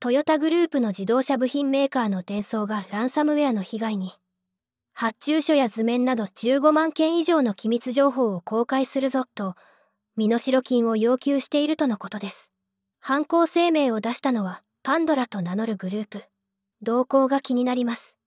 トヨタグループの自動車部品メーカーの転送がランサムウェアの被害に発注書や図面など15万件以上の機密情報を公開するぞと身代金を要求しているとのことです犯行声明を出したのはパンドラと名乗るグループ動向が気になります